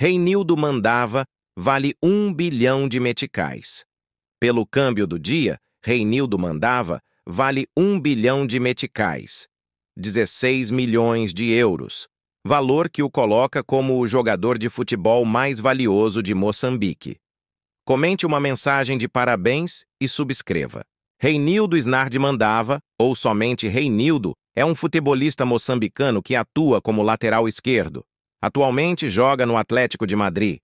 Reinildo mandava vale um bilhão de meticais. Pelo câmbio do dia, Reinildo mandava vale um bilhão de meticais, 16 milhões de euros, valor que o coloca como o jogador de futebol mais valioso de Moçambique. Comente uma mensagem de parabéns e subscreva. Reinildo Snard Mandava, ou somente Reinildo, é um futebolista moçambicano que atua como lateral esquerdo, Atualmente joga no Atlético de Madrid.